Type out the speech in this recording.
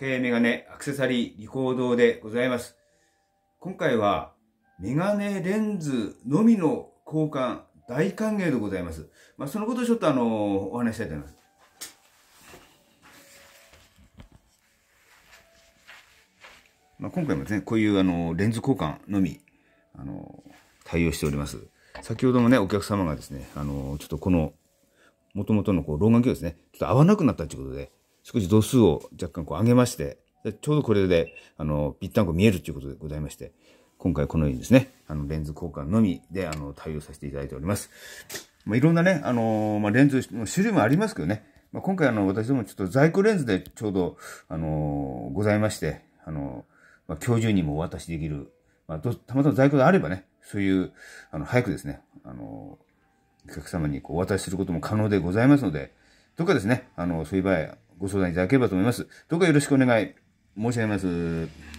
計メガネアクセサリーリコードでございます。今回はメガネレンズのみの交換大歓迎でございます。まあ、そのことをちょっとあの、お話したいと思います。まあ、今回もですね、こういうあの、レンズ交換のみ、あの、対応しております。先ほどもね、お客様がですね、あの、ちょっとこの、もともとのこう老眼鏡ですね、ちょっと合わなくなったということで、少し度数を若干こう上げまして、ちょうどこれで、あの、ぴったんこ見えるということでございまして、今回このようにですね、あの、レンズ交換のみで、あの、対応させていただいております。まあ、いろんなね、あのまあ、レンズの種類もありますけどね、まあ、今回あの、私どもちょっと在庫レンズでちょうど、あのございまして、あのまあ、今日中にもお渡しできる、まあ、たまたま在庫であればね、そういう、あの、早くですね、あのお客様にこうお渡しすることも可能でございますので、とかですね、あの、そういう場合、ご相談いただければと思います。どうかよろしくお願い申し上げます。